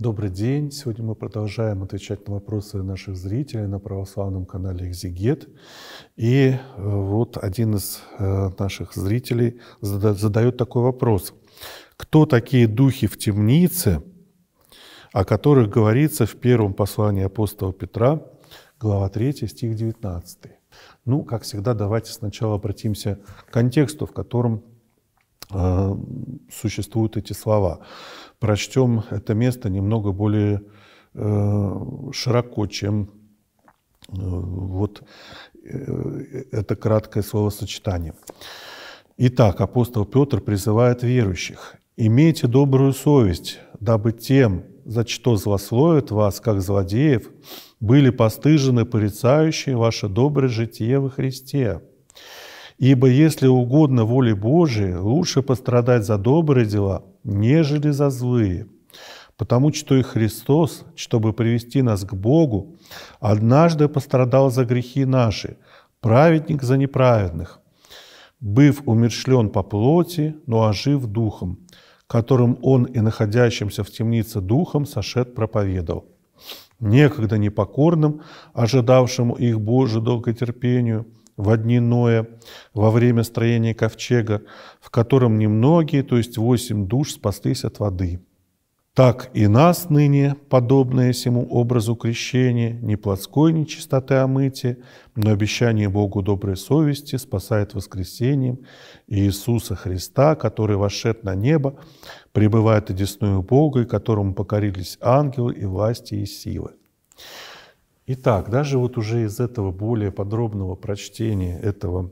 Добрый день. Сегодня мы продолжаем отвечать на вопросы наших зрителей на православном канале «Экзигет». И э, вот один из э, наших зрителей задает такой вопрос. Кто такие духи в темнице, о которых говорится в первом послании апостола Петра, глава 3, стих 19? Ну, как всегда, давайте сначала обратимся к контексту, в котором Э, существуют эти слова. Прочтем это место немного более э, широко, чем э, вот это краткое словосочетание. Итак, апостол Петр призывает верующих «Имейте добрую совесть, дабы тем, за что злословят вас, как злодеев, были постыжены порицающие ваше доброе житие во Христе». Ибо если угодно воле Божией, лучше пострадать за добрые дела, нежели за злые. Потому что и Христос, чтобы привести нас к Богу, однажды пострадал за грехи наши, праведник за неправедных, быв умершлен по плоти, но ожив духом, которым он и находящимся в темнице духом сошед проповедовал некогда непокорным, ожидавшему их Божию долготерпению, во дни Ноя, во время строения ковчега, в котором немногие, то есть восемь душ, спаслись от воды. Так и нас ныне, подобное сему образу крещения, не плотской нечистоты омытия, но обещание Богу доброй совести спасает воскресением Иисуса Христа, который вошед на небо, пребывает одесную Бога, и которому покорились ангелы и власти и силы. Итак, даже вот уже из этого более подробного прочтения этого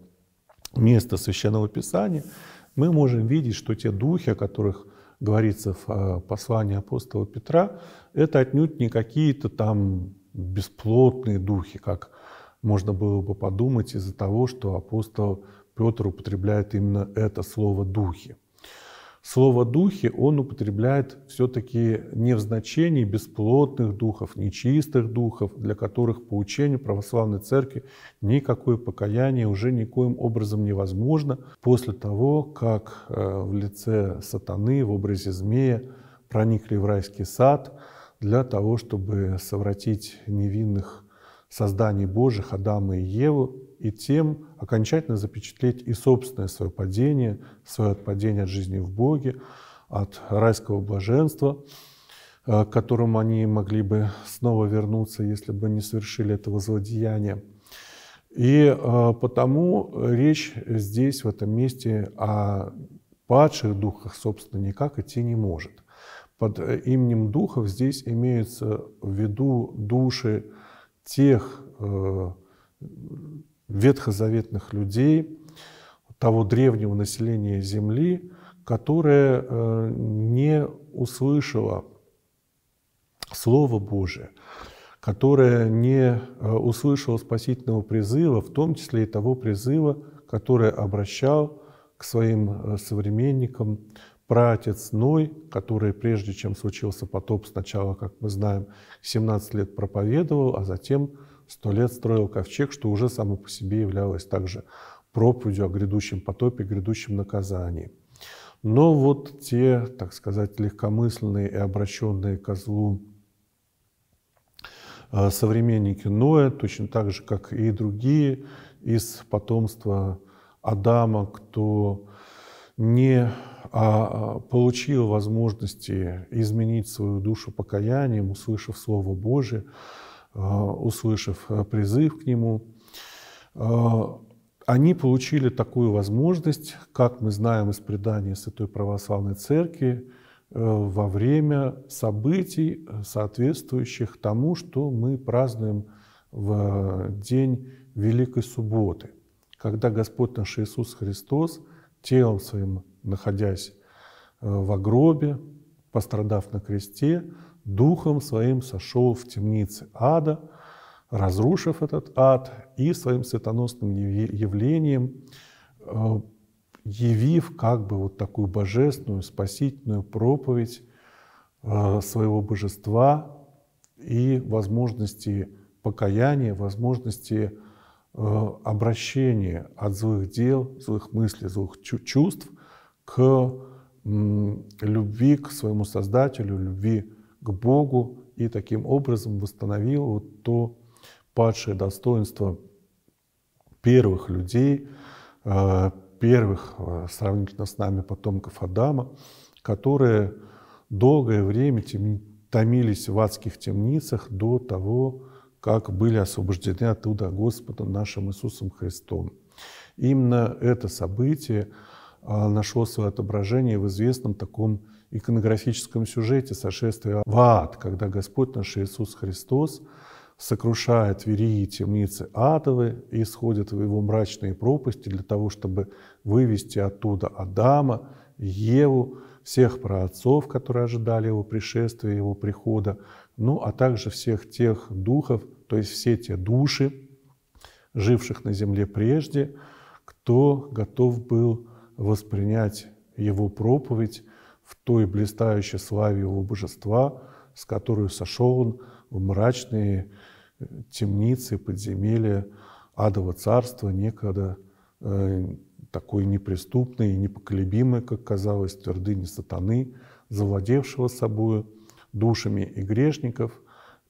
места Священного Писания мы можем видеть, что те духи, о которых говорится в э, послании апостола Петра, это отнюдь не какие-то там бесплотные духи, как можно было бы подумать из-за того, что апостол Петр употребляет именно это слово «духи». Слово «духи» он употребляет все-таки не в значении бесплотных духов, нечистых духов, для которых по учению православной церкви никакое покаяние уже никоим образом невозможно после того, как э, в лице сатаны, в образе змея проникли в райский сад для того, чтобы совратить невинных создании Божьих Адама и Еву, и тем окончательно запечатлеть и собственное свое падение, свое отпадение от жизни в Боге, от райского блаженства, э, к которому они могли бы снова вернуться, если бы не совершили этого злодеяния. И э, потому речь здесь, в этом месте, о падших духах, собственно, никак идти не может. Под э, именем духов здесь имеются в виду души, тех э, ветхозаветных людей, того древнего населения Земли, которое э, не услышало Слово Божие, которое не э, услышало спасительного призыва, в том числе и того призыва, который обращал к своим э, современникам Праотец Ной, который прежде чем случился потоп, сначала, как мы знаем, 17 лет проповедовал, а затем 100 лет строил ковчег, что уже само по себе являлось также проповедью о грядущем потопе, грядущем наказании. Но вот те, так сказать, легкомысленные и обращенные козлу э, современники Ноя, точно так же, как и другие из потомства Адама, кто не а, а получил возможности изменить свою душу покаянием, услышав Слово Божие, а, услышав э, призыв к Нему, а, они получили такую возможность, как мы знаем из предания Святой Православной Церкви, э, во время событий, соответствующих тому, что мы празднуем в э, день Великой Субботы, когда Господь наш Иисус Христос – телом своим, находясь э, в гробе, пострадав на кресте, духом своим сошел в темницы ада, разрушив этот ад и своим светоносным явлением э, явив как бы вот такую божественную, спасительную проповедь э, своего божества и возможности покаяния, возможности Э, обращение от злых дел, злых мыслей, злых чувств к любви к своему Создателю, любви к Богу, и таким образом восстановил вот то падшее достоинство первых людей, э, первых э, сравнительно с нами потомков Адама, которые долгое время томились в адских темницах до того, как были освобождены оттуда Господом нашим Иисусом Христом. Именно это событие а, нашло свое отображение в известном таком иконографическом сюжете сошествия в ад, когда Господь наш Иисус Христос сокрушает вери и темницы адовы и сходит в его мрачные пропасти для того, чтобы вывести оттуда Адама Еву, всех праотцов, которые ожидали его пришествия, его прихода, ну а также всех тех духов, то есть все те души, живших на земле прежде, кто готов был воспринять его проповедь в той блистающей славе его божества, с которой сошел он в мрачные э, темницы, подземелья адового царства, некогда э, такой неприступной и непоколебимой, как казалось, твердыни сатаны, завладевшего собою душами и грешников,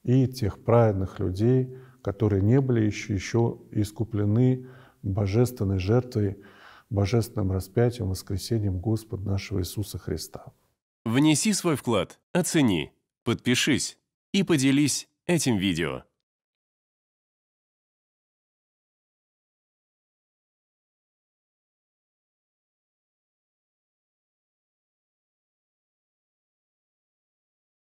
и тех праведных людей, которые не были еще, еще искуплены божественной жертвой, божественным распятием, воскресением Господа нашего Иисуса Христа. Внеси свой вклад, оцени, подпишись и поделись этим видео.